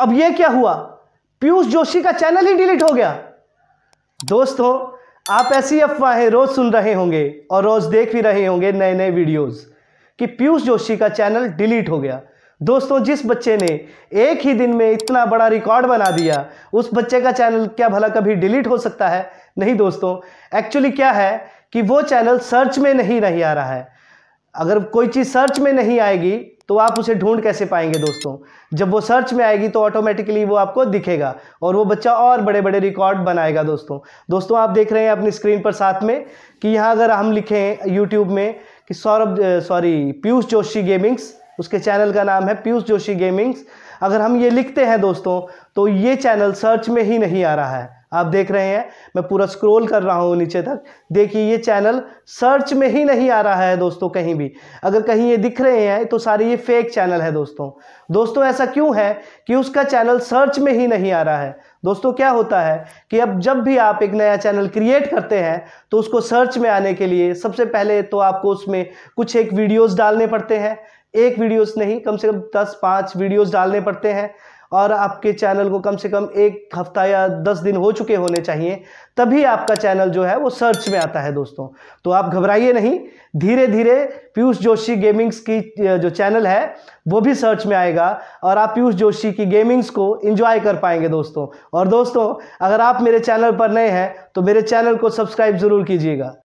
अब ये क्या हुआ पीयूष जोशी का चैनल ही डिलीट हो गया दोस्तों आप ऐसी अफवाहें रोज सुन रहे होंगे और रोज देख भी रहे होंगे नए नए वीडियोस कि पीयूष जोशी का चैनल डिलीट हो गया दोस्तों जिस बच्चे ने एक ही दिन में इतना बड़ा रिकॉर्ड बना दिया उस बच्चे का चैनल क्या भला कभी डिलीट हो सकता है नहीं दोस्तों एक्चुअली क्या है कि वो चैनल सर्च में नहीं नहीं आ रहा है अगर कोई चीज़ सर्च में नहीं आएगी तो आप उसे ढूंढ कैसे पाएंगे दोस्तों जब वो सर्च में आएगी तो ऑटोमेटिकली वो आपको दिखेगा और वो बच्चा और बड़े बड़े रिकॉर्ड बनाएगा दोस्तों दोस्तों आप देख रहे हैं अपनी स्क्रीन पर साथ में कि यहाँ अगर हम लिखें यूट्यूब में कि सौरभ सॉरी पीयूष जोशी गेमिंग्स उसके चैनल का नाम है पीयूष जोशी गेमिंग्स अगर हम ये लिखते हैं दोस्तों तो ये चैनल सर्च में ही नहीं आ रहा है आप देख रहे हैं मैं पूरा स्क्रॉल कर रहा हूँ नीचे तक देखिए ये चैनल सर्च में ही नहीं आ रहा है दोस्तों कहीं भी अगर कहीं ये दिख रहे हैं तो सारे ये फेक चैनल है दोस्तों दोस्तों ऐसा क्यों है कि उसका चैनल सर्च में ही नहीं आ रहा है दोस्तों क्या होता है कि अब जब भी आप एक नया चैनल क्रिएट करते हैं तो उसको सर्च में आने के लिए सबसे पहले तो आपको उसमें कुछ एक वीडियोज डालने पड़ते हैं एक वीडियोस नहीं कम से कम दस पाँच वीडियोस डालने पड़ते हैं और आपके चैनल को कम से कम एक हफ्ता या दस दिन हो चुके होने चाहिए तभी आपका चैनल जो है वो सर्च में आता है दोस्तों तो आप घबराइए नहीं धीरे धीरे पीयूष जोशी गेमिंग्स की जो चैनल है वो भी सर्च में आएगा और आप पीयूष जोशी की गेमिंग्स को इंजॉय कर पाएंगे दोस्तों और दोस्तों अगर आप मेरे चैनल पर नए हैं तो मेरे चैनल को सब्सक्राइब ज़रूर कीजिएगा